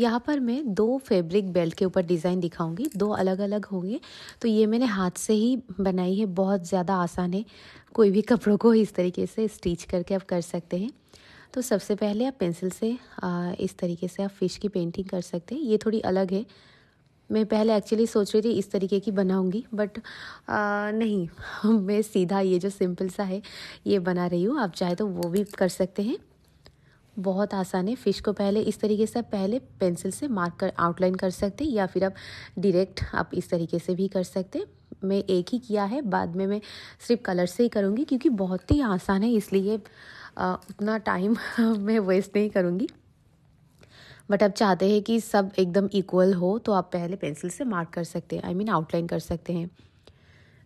यहाँ पर मैं दो फैब्रिक बेल्ट के ऊपर डिज़ाइन दिखाऊंगी दो अलग अलग होंगे तो ये मैंने हाथ से ही बनाई है बहुत ज़्यादा आसान है कोई भी कपड़ों को इस तरीके से स्टिच करके आप कर सकते हैं तो सबसे पहले आप पेंसिल से आ, इस तरीके से आप फिश की पेंटिंग कर सकते हैं ये थोड़ी अलग है मैं पहले एक्चुअली सोच रही थी इस तरीके की बनाऊंगी बट आ, नहीं मैं सीधा ये जो सिंपल सा है ये बना रही हूँ आप चाहे तो वो भी कर सकते हैं बहुत आसान है फिश को पहले इस तरीके से आप पहले पेंसिल से मार्क कर आउटलाइन कर सकते हैं या फिर आप डायरेक्ट आप इस तरीके से भी कर सकते हैं मैं एक ही किया है बाद में मैं सिर्फ कलर से ही करूँगी क्योंकि बहुत ही आसान है इसलिए उतना टाइम मैं वेस्ट नहीं करूँगी बट आप चाहते हैं कि सब एकदम इक्वल हो तो आप पहले पेंसिल से मार्क कर सकते हैं आई मीन आउटलाइन कर सकते हैं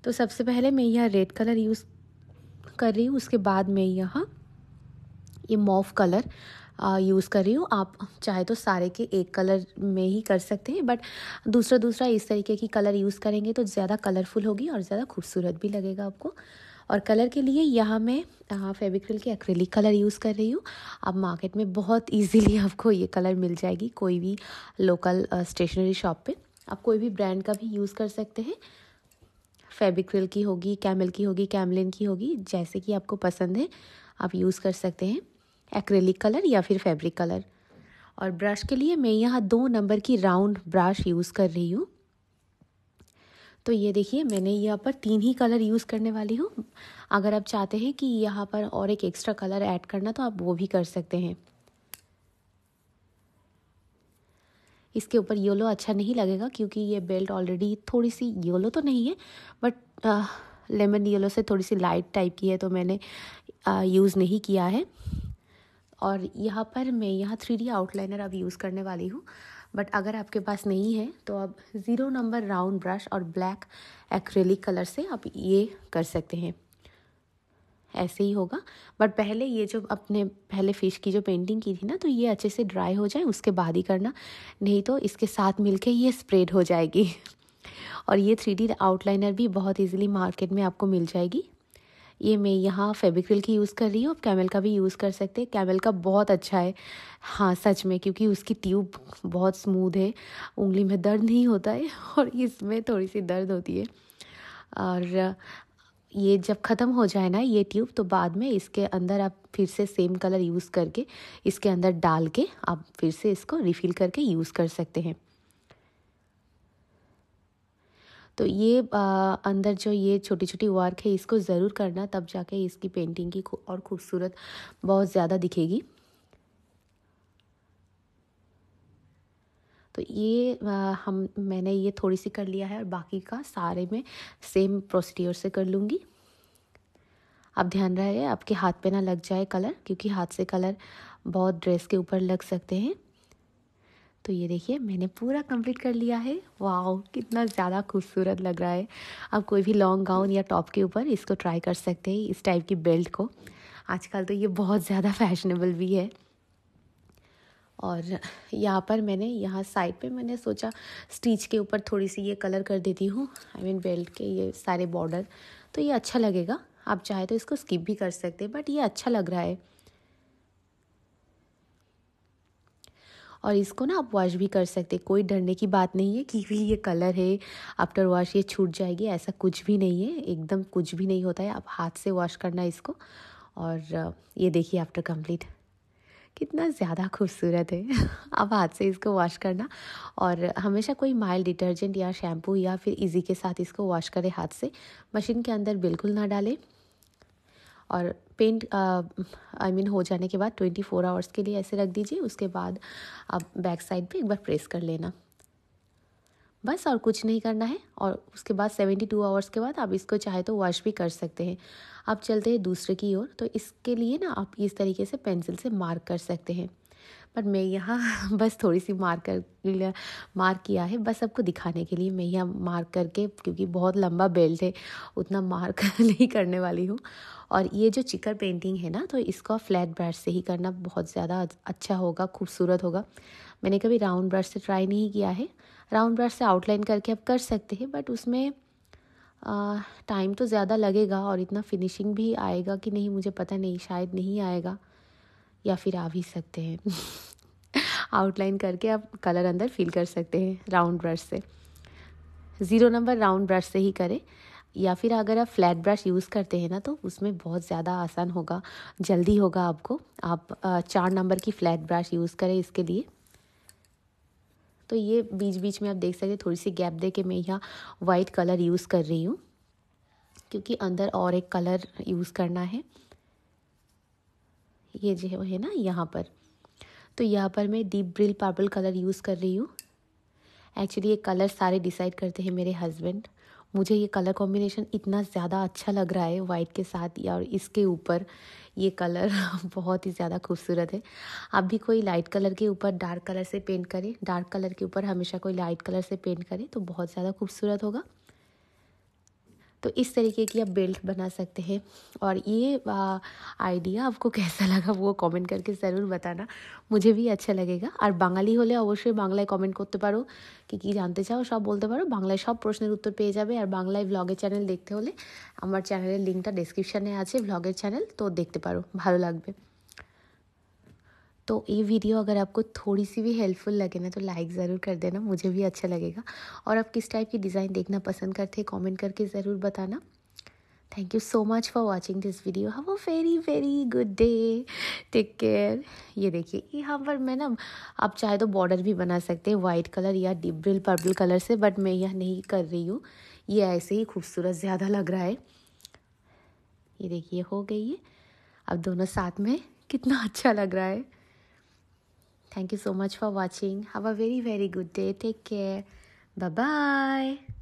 तो सबसे पहले मैं यह रेड कलर यूज़ कर रही हूँ उसके बाद मैं यहाँ ये मॉफ कलर यूज़ कर रही हूँ आप चाहे तो सारे के एक कलर में ही कर सकते हैं बट दूसरा दूसरा इस तरीके की कलर यूज़ करेंगे तो ज़्यादा कलरफुल होगी और ज़्यादा खूबसूरत भी लगेगा आपको और कलर के लिए यहाँ मैं फेबिक्रिल के एक्रेलिक कलर यूज़ कर रही हूँ आप मार्केट में बहुत इजीली आपको ये कलर मिल जाएगी कोई भी लोकल स्टेशनरी शॉप पे आप कोई भी ब्रांड का भी यूज़ कर सकते हैं फेबिक्रिल की होगी कैमल की होगी कैमलिन की होगी जैसे कि आपको पसंद है आप यूज़ कर सकते हैं एक्रेलिक कलर या फिर फैब्रिक कलर और ब्रश के लिए मैं यहाँ दो नंबर की राउंड ब्रश यूज़ कर रही हूँ तो ये देखिए मैंने यहाँ पर तीन ही कलर यूज़ करने वाली हूँ अगर आप चाहते हैं कि यहाँ पर और एक एक्स्ट्रा कलर ऐड करना तो आप वो भी कर सकते हैं इसके ऊपर येलो अच्छा नहीं लगेगा क्योंकि ये बेल्ट ऑलरेडी थोड़ी सी येलो तो नहीं है बट लेमन येलो से थोड़ी सी लाइट टाइप की है तो मैंने यूज़ uh, नहीं किया है और यहाँ पर मैं यहाँ थ्री डी आउटलाइनर अब यूज़ करने वाली हूँ बट अगर आपके पास नहीं है तो आप ज़ीरो नंबर राउंड ब्रश और ब्लैक एक्रेलिक कलर से आप ये कर सकते हैं ऐसे ही होगा बट पहले ये जो अपने पहले फ़िश की जो पेंटिंग की थी ना तो ये अच्छे से ड्राई हो जाए उसके बाद ही करना नहीं तो इसके साथ मिलके ये स्प्रेड हो जाएगी और ये थ्री आउटलाइनर भी बहुत इजीली मार्केट में आपको मिल जाएगी ये मैं यहाँ फेबिक्रिल की यूज़ कर रही हूँ आप कैमल का भी यूज़ कर सकते हैं कैमल का बहुत अच्छा है हाँ सच में क्योंकि उसकी ट्यूब बहुत स्मूथ है उंगली में दर्द नहीं होता है और इसमें थोड़ी सी दर्द होती है और ये जब ख़त्म हो जाए ना ये ट्यूब तो बाद में इसके अंदर आप फिर से सेम कलर यूज़ करके इसके अंदर डाल के आप फिर से इसको रिफ़िल करके यूज़ कर सकते हैं तो ये आ, अंदर जो ये छोटी छोटी वर्क है इसको ज़रूर करना तब जाके इसकी पेंटिंग की और खूबसूरत बहुत ज़्यादा दिखेगी तो ये आ, हम मैंने ये थोड़ी सी कर लिया है और बाकी का सारे में सेम प्रोसीड्योर से कर लूँगी आप ध्यान रहे आपके हाथ पे ना लग जाए कलर क्योंकि हाथ से कलर बहुत ड्रेस के ऊपर लग सकते हैं तो ये देखिए मैंने पूरा कंप्लीट कर लिया है वाओ कितना ज़्यादा खूबसूरत लग रहा है आप कोई भी लॉन्ग गाउन या टॉप के ऊपर इसको ट्राई कर सकते हैं इस टाइप की बेल्ट को आजकल तो ये बहुत ज़्यादा फैशनेबल भी है और यहाँ पर मैंने यहाँ साइड पे मैंने सोचा स्टिच के ऊपर थोड़ी सी ये कलर कर देती हूँ आई मीन बेल्ट के ये सारे बॉर्डर तो ये अच्छा लगेगा आप चाहे तो इसको स्किप भी कर सकते हैं बट ये अच्छा लग रहा है और इसको ना आप वॉश भी कर सकते कोई डरने की बात नहीं है कि भी ये कलर है आफ्टर वॉश ये छूट जाएगी ऐसा कुछ भी नहीं है एकदम कुछ भी नहीं होता है आप हाथ से वॉश करना इसको और ये देखिए आफ्टर कंप्लीट कितना ज़्यादा खूबसूरत है अब हाथ से इसको वॉश करना और हमेशा कोई माइल्ड डिटर्जेंट या शैम्पू या फिर इजी के साथ इसको वॉश करें हाथ से मशीन के अंदर बिल्कुल ना डालें और पेंट आई मीन हो जाने के बाद ट्वेंटी फोर आवर्स के लिए ऐसे रख दीजिए उसके बाद आप बैक साइड पे एक बार प्रेस कर लेना बस और कुछ नहीं करना है और उसके बाद सेवेंटी टू आवर्स के बाद आप इसको चाहे तो वॉश भी कर सकते हैं आप चलते हैं दूसरे की ओर तो इसके लिए ना आप इस तरीके से पेंसिल से मार्क कर सकते हैं पर मैं यहाँ बस थोड़ी सी मार कर मार किया है बस आपको दिखाने के लिए मैं यहाँ मार्क करके क्योंकि बहुत लंबा बेल्ट है उतना मार्क नहीं करने वाली हूँ और ये जो चिकर पेंटिंग है ना तो इसको फ्लैट ब्रश से ही करना बहुत ज़्यादा अच्छा होगा खूबसूरत होगा मैंने कभी राउंड ब्रश से ट्राई नहीं किया है राउंड ब्रश से आउटलाइन करके आप कर सकते हैं बट उसमें टाइम तो ज़्यादा लगेगा और इतना फिनिशिंग भी आएगा कि नहीं मुझे पता नहीं शायद नहीं आएगा या फिर आ भी सकते हैं आउटलाइन करके आप कलर अंदर फिल कर सकते हैं राउंड ब्रश से ज़ीरो नंबर राउंड ब्रश से ही करें या फिर अगर आप फ्लैट ब्रश यूज़ करते हैं ना तो उसमें बहुत ज़्यादा आसान होगा जल्दी होगा आपको आप चार नंबर की फ्लैट ब्रश यूज़ करें इसके लिए तो ये बीच बीच में आप देख सकते थोड़ी सी गैप दे के मैं यहाँ वाइट कलर यूज़ कर रही हूँ क्योंकि अंदर और एक कलर यूज़ करना है ये जो है ना यहाँ पर तो यहाँ पर मैं deep brill purple colour use कर रही हूँ एक्चुअली ये कलर सारे डिसाइड करते हैं मेरे हस्बैंड मुझे ये कलर कॉम्बिनेशन इतना ज़्यादा अच्छा लग रहा है वाइट के साथ या और इसके ऊपर ये कलर बहुत ही ज़्यादा खूबसूरत है आप भी कोई लाइट कलर के ऊपर डार्क कलर से पेंट करें डार्क कलर के ऊपर हमेशा कोई लाइट कलर से पेंट करें तो बहुत ज़्यादा खूबसूरत होगा तो इस तरीके की आप बेल्ट बना सकते हैं और ये আইডিয়া आपको कैसा लगा वो কমেন্ট करके ज़रूर बताना मुझे भी अच्छा लगेगा আর বাঙালি হলে অবশ্যই বাংলায় কমেন্ট করতে পারো কি কি জানতে চাও সব বলতে পারো বাংলায় সব প্রশ্নের উত্তর পেয়ে যাবে আর বাংলায় ব্লগের চ্যানেল দেখতে হলে আমার চ্যানেলের লিঙ্কটা ডিসক্রিপশানে আছে ব্লগের চ্যানেল তো দেখতে পারো ভালো লাগবে तो ये वीडियो अगर आपको थोड़ी सी भी हेल्पफुल लगे ना तो लाइक ज़रूर कर देना मुझे भी अच्छा लगेगा और आप किस टाइप की डिज़ाइन देखना पसंद करते हैं कॉमेंट करके ज़रूर बताना thank you so much for watching this video have a very very good day take care ये देखिए यहाँ पर मैं ना आप चाहे तो बॉर्डर भी बना सकते हैं वाइट कलर या डिब्रिल पर्पल कलर से बट मैं यह नहीं कर रही हूँ ये ऐसे ही खूबसूरत ज़्यादा लग रहा है ये देखिए हो गई है अब दोनों साथ में कितना अच्छा लग रहा है Thank you so much for watching. Have a very, very good day. Take care. Bye bye.